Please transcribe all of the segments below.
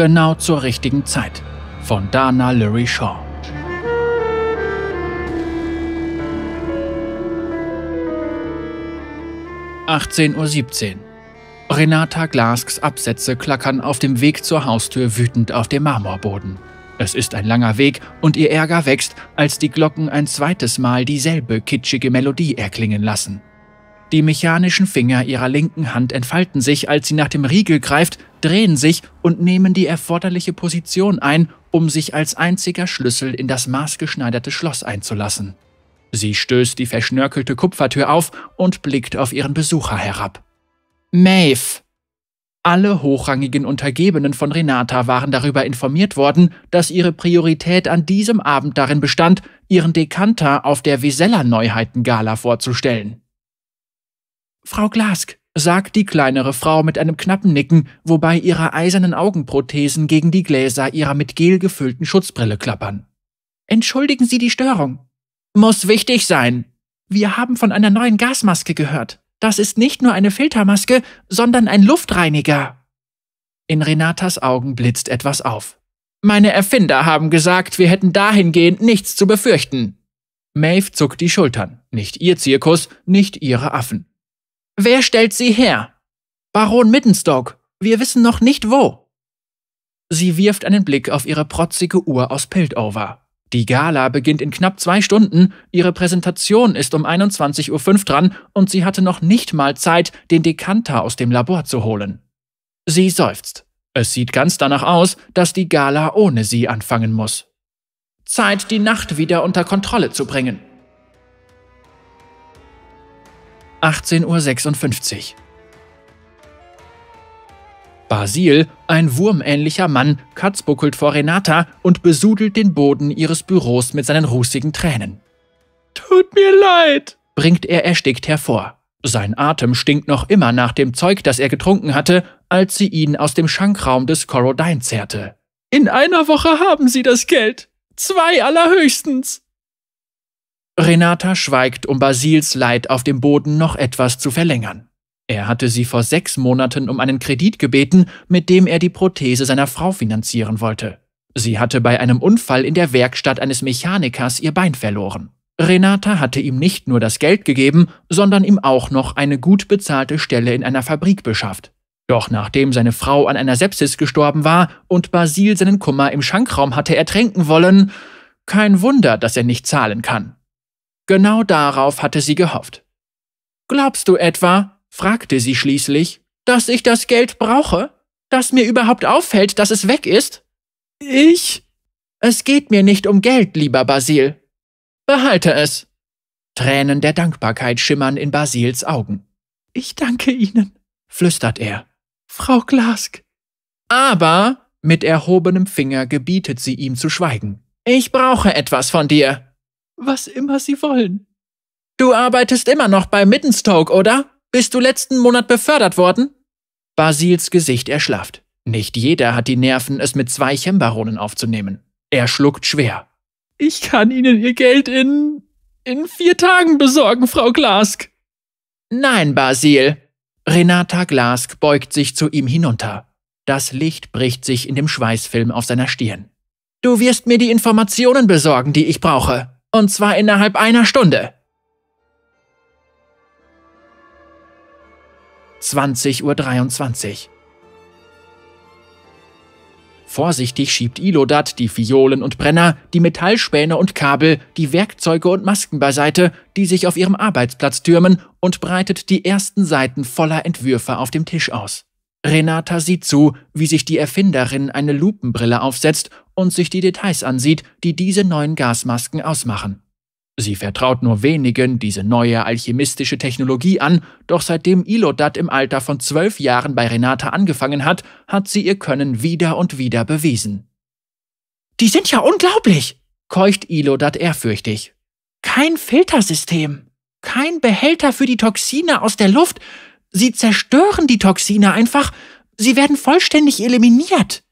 Genau zur richtigen Zeit. Von Dana Lurie Shaw. ...18.17 Uhr. Renata Glasks Absätze klackern auf dem Weg zur Haustür wütend auf dem Marmorboden. Es ist ein langer Weg und ihr Ärger wächst, als die Glocken ein zweites Mal dieselbe kitschige Melodie erklingen lassen. Die mechanischen Finger ihrer linken Hand entfalten sich, als sie nach dem Riegel greift, drehen sich und nehmen die erforderliche Position ein, um sich als einziger Schlüssel in das maßgeschneiderte Schloss einzulassen. Sie stößt die verschnörkelte Kupfertür auf und blickt auf ihren Besucher herab. Maeve! Alle hochrangigen Untergebenen von Renata waren darüber informiert worden, dass ihre Priorität an diesem Abend darin bestand, ihren Dekanter auf der Viseller Neuheiten-Gala vorzustellen. Frau Glask, sagt die kleinere Frau mit einem knappen Nicken, wobei ihre eisernen Augenprothesen gegen die Gläser ihrer mit Gel gefüllten Schutzbrille klappern. Entschuldigen Sie die Störung. Muss wichtig sein. Wir haben von einer neuen Gasmaske gehört. Das ist nicht nur eine Filtermaske, sondern ein Luftreiniger. In Renatas Augen blitzt etwas auf. Meine Erfinder haben gesagt, wir hätten dahingehend nichts zu befürchten. Maeve zuckt die Schultern. Nicht ihr Zirkus, nicht ihre Affen. Wer stellt sie her? Baron Mittenstock, wir wissen noch nicht wo. Sie wirft einen Blick auf ihre protzige Uhr aus Piltover. Die Gala beginnt in knapp zwei Stunden, ihre Präsentation ist um 21.05 Uhr dran und sie hatte noch nicht mal Zeit, den Dekanter aus dem Labor zu holen. Sie seufzt. Es sieht ganz danach aus, dass die Gala ohne sie anfangen muss. Zeit, die Nacht wieder unter Kontrolle zu bringen. 18.56 Uhr. Basil, ein wurmähnlicher Mann, katzbuckelt vor Renata und besudelt den Boden ihres Büros mit seinen rußigen Tränen. Tut mir leid, bringt er erstickt hervor. Sein Atem stinkt noch immer nach dem Zeug, das er getrunken hatte, als sie ihn aus dem Schankraum des Corodine zerrte. In einer Woche haben sie das Geld. Zwei allerhöchstens. Renata schweigt, um Basils Leid auf dem Boden noch etwas zu verlängern. Er hatte sie vor sechs Monaten um einen Kredit gebeten, mit dem er die Prothese seiner Frau finanzieren wollte. Sie hatte bei einem Unfall in der Werkstatt eines Mechanikers ihr Bein verloren. Renata hatte ihm nicht nur das Geld gegeben, sondern ihm auch noch eine gut bezahlte Stelle in einer Fabrik beschafft. Doch nachdem seine Frau an einer Sepsis gestorben war und Basil seinen Kummer im Schankraum hatte ertränken wollen, kein Wunder, dass er nicht zahlen kann. Genau darauf hatte sie gehofft. Glaubst du etwa, fragte sie schließlich, dass ich das Geld brauche? Dass mir überhaupt auffällt, dass es weg ist? Ich? Es geht mir nicht um Geld, lieber Basil. Behalte es. Tränen der Dankbarkeit schimmern in Basils Augen. Ich danke Ihnen, flüstert er. Frau Glask. Aber, mit erhobenem Finger gebietet sie ihm zu schweigen. Ich brauche etwas von dir was immer Sie wollen. Du arbeitest immer noch bei Mittenstoke, oder? Bist du letzten Monat befördert worden? Basils Gesicht erschlafft. Nicht jeder hat die Nerven, es mit zwei Chembaronen aufzunehmen. Er schluckt schwer. Ich kann Ihnen Ihr Geld in. in vier Tagen besorgen, Frau Glask. Nein, Basil. Renata Glask beugt sich zu ihm hinunter. Das Licht bricht sich in dem Schweißfilm auf seiner Stirn. Du wirst mir die Informationen besorgen, die ich brauche. Und zwar innerhalb einer Stunde. 20.23 Uhr. Vorsichtig schiebt Ilodat die Fiolen und Brenner, die Metallspäne und Kabel, die Werkzeuge und Masken beiseite, die sich auf ihrem Arbeitsplatz türmen, und breitet die ersten Seiten voller Entwürfe auf dem Tisch aus. Renata sieht zu, wie sich die Erfinderin eine Lupenbrille aufsetzt und sich die Details ansieht, die diese neuen Gasmasken ausmachen. Sie vertraut nur wenigen diese neue alchemistische Technologie an, doch seitdem Ilodat im Alter von zwölf Jahren bei Renata angefangen hat, hat sie ihr Können wieder und wieder bewiesen. Die sind ja unglaublich, keucht Ilodat ehrfürchtig. Kein Filtersystem, kein Behälter für die Toxine aus der Luft. Sie zerstören die Toxine einfach, sie werden vollständig eliminiert.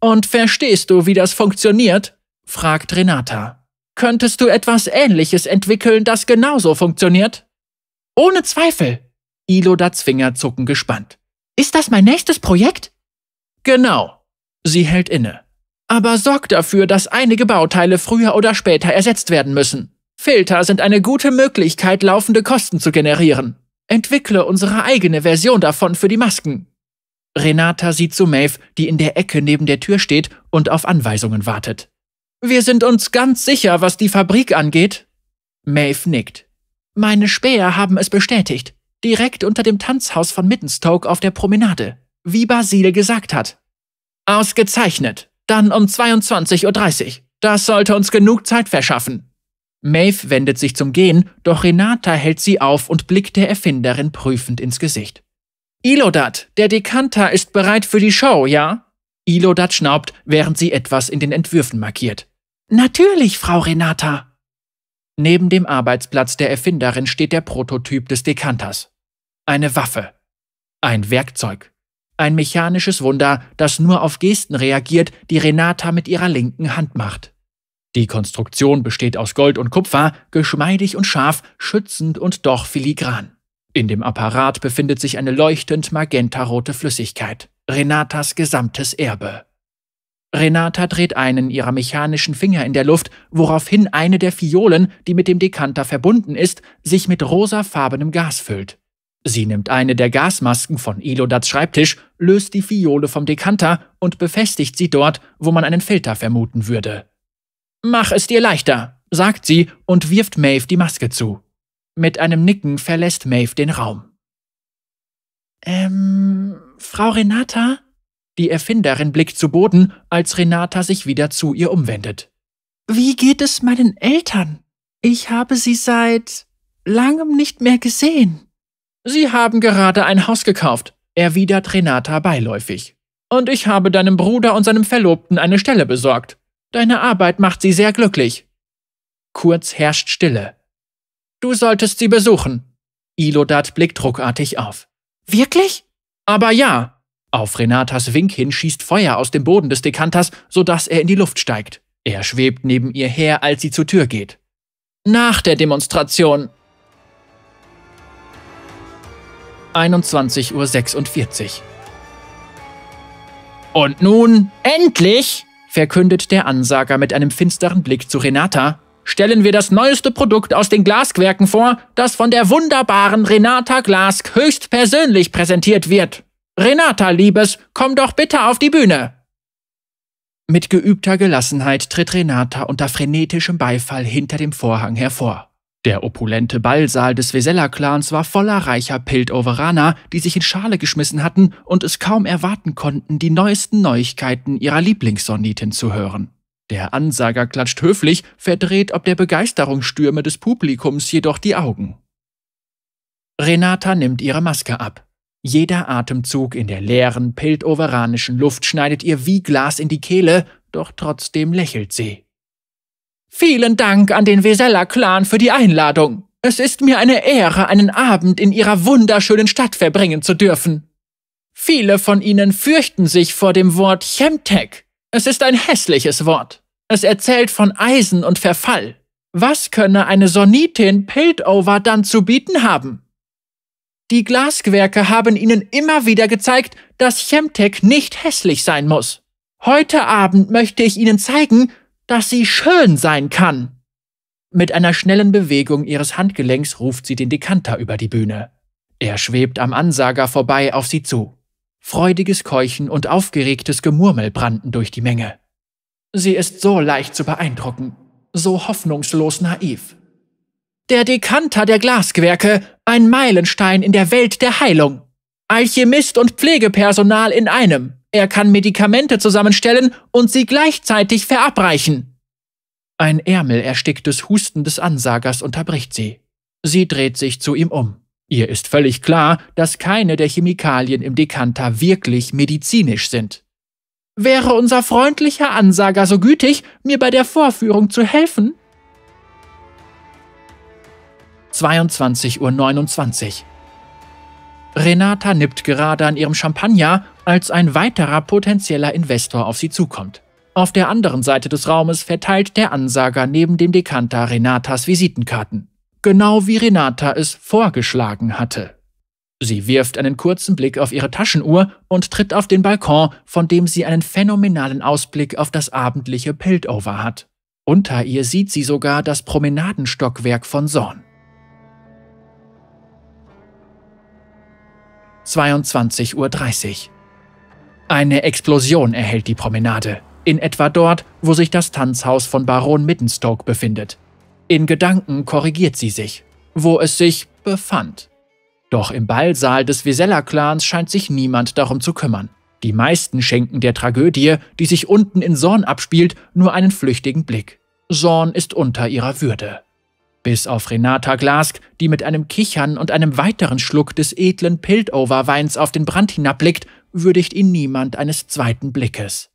Und verstehst du, wie das funktioniert? fragt Renata. Könntest du etwas Ähnliches entwickeln, das genauso funktioniert? Ohne Zweifel. Ilo da Zwinger zucken gespannt. Ist das mein nächstes Projekt? Genau. Sie hält inne. Aber sorg dafür, dass einige Bauteile früher oder später ersetzt werden müssen. Filter sind eine gute Möglichkeit, laufende Kosten zu generieren. Entwickle unsere eigene Version davon für die Masken. Renata sieht zu Maeve, die in der Ecke neben der Tür steht und auf Anweisungen wartet. Wir sind uns ganz sicher, was die Fabrik angeht. Maeve nickt. Meine Späher haben es bestätigt. Direkt unter dem Tanzhaus von Mittenstoke auf der Promenade. Wie Basile gesagt hat. Ausgezeichnet. Dann um 22.30 Uhr. Das sollte uns genug Zeit verschaffen. Maeve wendet sich zum Gehen, doch Renata hält sie auf und blickt der Erfinderin prüfend ins Gesicht. Ilodat, der Dekanter ist bereit für die Show, ja? Ilodat schnaubt, während sie etwas in den Entwürfen markiert. Natürlich, Frau Renata. Neben dem Arbeitsplatz der Erfinderin steht der Prototyp des Dekanters. Eine Waffe. Ein Werkzeug. Ein mechanisches Wunder, das nur auf Gesten reagiert, die Renata mit ihrer linken Hand macht. Die Konstruktion besteht aus Gold und Kupfer, geschmeidig und scharf, schützend und doch filigran. In dem Apparat befindet sich eine leuchtend magentarote Flüssigkeit, Renatas gesamtes Erbe. Renata dreht einen ihrer mechanischen Finger in der Luft, woraufhin eine der Fiolen, die mit dem Dekanter verbunden ist, sich mit rosafarbenem Gas füllt. Sie nimmt eine der Gasmasken von Elodats Schreibtisch, löst die Fiole vom Dekanter und befestigt sie dort, wo man einen Filter vermuten würde. Mach es dir leichter, sagt sie und wirft Maeve die Maske zu. Mit einem Nicken verlässt Maeve den Raum. Ähm, Frau Renata? Die Erfinderin blickt zu Boden, als Renata sich wieder zu ihr umwendet. Wie geht es meinen Eltern? Ich habe sie seit langem nicht mehr gesehen. Sie haben gerade ein Haus gekauft, erwidert Renata beiläufig. Und ich habe deinem Bruder und seinem Verlobten eine Stelle besorgt. Deine Arbeit macht sie sehr glücklich. Kurz herrscht Stille. Du solltest sie besuchen. Ilodat blickt ruckartig auf. Wirklich? Aber ja. Auf Renatas Wink hin schießt Feuer aus dem Boden des Dekanters, sodass er in die Luft steigt. Er schwebt neben ihr her, als sie zur Tür geht. Nach der Demonstration. 21.46 Uhr. Und nun, endlich, verkündet der Ansager mit einem finsteren Blick zu Renata, stellen wir das neueste Produkt aus den Glaskwerken vor, das von der wunderbaren Renata Glask höchstpersönlich präsentiert wird. Renata, Liebes, komm doch bitte auf die Bühne. Mit geübter Gelassenheit tritt Renata unter frenetischem Beifall hinter dem Vorhang hervor. Der opulente Ballsaal des Vesella-Clans war voller reicher Piltoveraner, die sich in Schale geschmissen hatten und es kaum erwarten konnten, die neuesten Neuigkeiten ihrer Lieblingssonnitin zu hören. Der Ansager klatscht höflich, verdreht ob der Begeisterungsstürme des Publikums jedoch die Augen. Renata nimmt ihre Maske ab. Jeder Atemzug in der leeren, piltoveranischen Luft schneidet ihr wie Glas in die Kehle, doch trotzdem lächelt sie. Vielen Dank an den Vesella-Clan für die Einladung. Es ist mir eine Ehre, einen Abend in ihrer wunderschönen Stadt verbringen zu dürfen. Viele von ihnen fürchten sich vor dem Wort Chemtech, es ist ein hässliches Wort. Es erzählt von Eisen und Verfall. Was könne eine Sonite in Piltover dann zu bieten haben? Die Glaswerke haben ihnen immer wieder gezeigt, dass Chemtech nicht hässlich sein muss. Heute Abend möchte ich ihnen zeigen, dass sie schön sein kann. Mit einer schnellen Bewegung ihres Handgelenks ruft sie den Dekanter über die Bühne. Er schwebt am Ansager vorbei auf sie zu. Freudiges Keuchen und aufgeregtes Gemurmel brannten durch die Menge. Sie ist so leicht zu beeindrucken, so hoffnungslos naiv. Der Dekanter der Glasgewerke, ein Meilenstein in der Welt der Heilung. Alchemist und Pflegepersonal in einem. Er kann Medikamente zusammenstellen und sie gleichzeitig verabreichen. Ein ärmelersticktes Husten des Ansagers unterbricht sie. Sie dreht sich zu ihm um. Ihr ist völlig klar, dass keine der Chemikalien im Dekanter wirklich medizinisch sind. Wäre unser freundlicher Ansager so gütig, mir bei der Vorführung zu helfen? 22.29 Uhr. Renata nippt gerade an ihrem Champagner, als ein weiterer potenzieller Investor auf sie zukommt. Auf der anderen Seite des Raumes verteilt der Ansager neben dem Dekanter Renatas Visitenkarten genau wie Renata es vorgeschlagen hatte. Sie wirft einen kurzen Blick auf ihre Taschenuhr und tritt auf den Balkon, von dem sie einen phänomenalen Ausblick auf das abendliche Piltover hat. Unter ihr sieht sie sogar das Promenadenstockwerk von Sorn. 22.30 Uhr. Eine Explosion erhält die Promenade, in etwa dort, wo sich das Tanzhaus von Baron Mittenstoke befindet. In Gedanken korrigiert sie sich, wo es sich befand. Doch im Ballsaal des Visella-Clans scheint sich niemand darum zu kümmern. Die meisten schenken der Tragödie, die sich unten in Sorn abspielt, nur einen flüchtigen Blick. Sorn ist unter ihrer Würde. Bis auf Renata Glask, die mit einem Kichern und einem weiteren Schluck des edlen Piltover-Weins auf den Brand hinabblickt, würdigt ihn niemand eines zweiten Blickes.